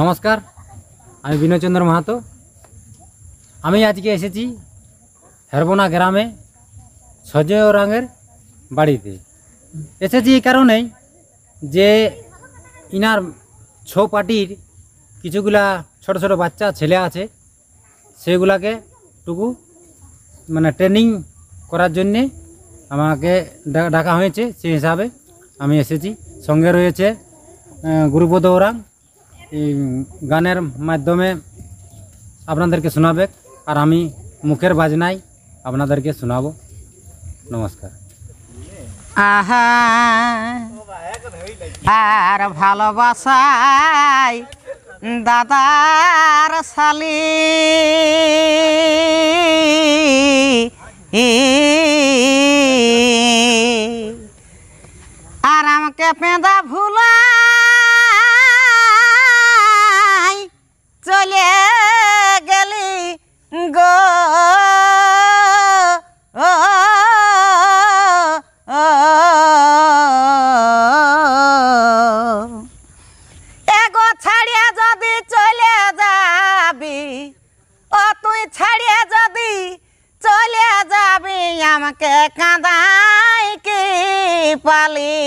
নমস্কার আমি বিনয়চন্দ্র মাহাতো আমি আজকে এসেছি হেরবোনা গ্রামে সজয় ওরাঙের বাড়িতে এসেছি এই কারণেই যে ইনার ছো পার্টির কিছুগুলা ছোট ছোট বাচ্চা ছেলে আছে সেগুলাকে টুকু মানে ট্রেনিং করার জন্যে আমাকে ডাকা হয়েছে সেই হিসাবে আমি এসেছি সঙ্গে রয়েছে গুরুপদ ওরাং गान माध्यम अपन के शुना और हमें मुखेर बजन अपन के शुना नमस्कार आर भलोबाई साली आराम के पेदा भूल ও তুই ছাড়িয়ে যদি চলে যাবি আমাকে কাঁদাই কি পালি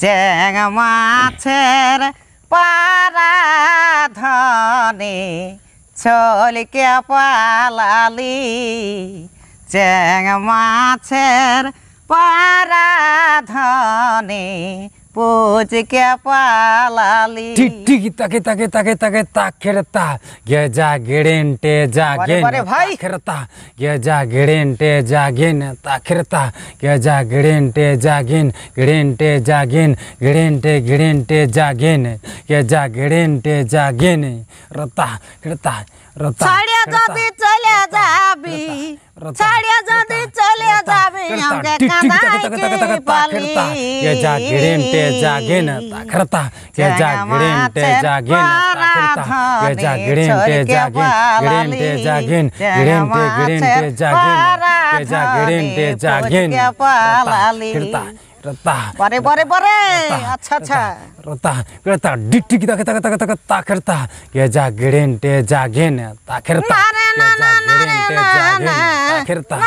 চেং মাছের পারা ধনে পালালি চেং মাছের পারা पोच क्या पालाली टिट्टी की तके तके तके तके ताखेरता ये जा गिरेंटे जा गेन अरे भाई ताखेरता ये जा गिरेंटे जा गेन ताखेरता ये जा गिरेंटे जा गेन गिरेंटे जा गेन गिरेंटे गिरेंटे जा गेन ये जा गिरेंटे जा गेन रता गिरता रता साड़िया जाती चल्या जाबी साड़िया जाती जागिरेन ते जागेन ताकरता ये जागिरेन ते जागेन ताकरता ये जागिरेन ते जागेन गिरेन ते जागेन गिरेन ते गिरेन ते जागेन ये जागिरेन ते जागेन ताकरता रता बरे बरे बरे अच्छा अच्छा रता करता डिट्टी की ताकता ताकता ताकता करता ये जागिरेन ते जागेन ताकरता ये जागिरेन ते जागेन फिरता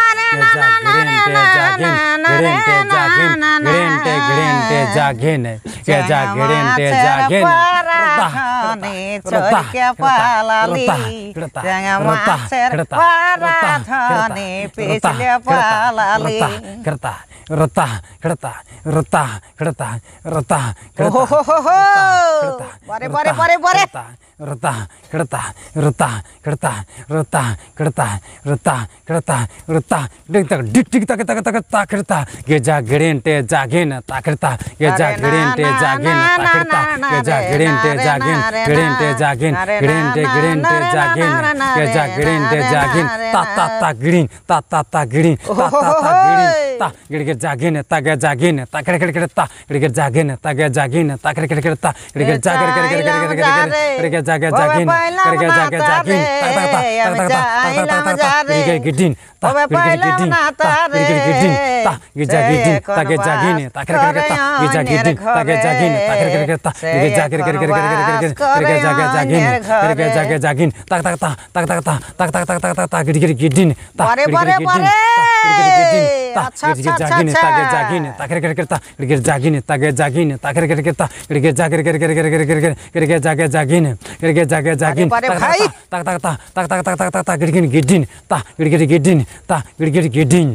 Kerta, kerta, kerta, kerta, kerta, kerta, kerta, बरे बरे बरे बरे रता कड़ता रता कड़ता रता कड़ता रता कड़ता रता डिग तक डिग टिक तक तक तक ताकड़ता ये जा गिरेंटे जागेन ताकड़ता ये जा गिरेंटे जागेन ताकड़ता ये जा गिरेंटे जागेन गिरेंटे जागेन गिरेंटे गिरेंटे जागेन ये जा गिरेंटे जागेन ता ता ता गिरिन ता ता ता गिरिन ता ता ता गिरिन ता गिड़गे जागेन ता गे जागेन ता कड़े कड़े कड़े ता गिड़गे जागेन ता गे जागेन ता कड़े कड़े कड़े ता गिड़गे जागेन tak tak tak tak गिरगिन गिरगे जागे जागिन गिरगे जागे जागिन ताक गिडिन गिडिन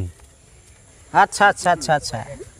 अच्छा अच्छा अच्छा अच्छा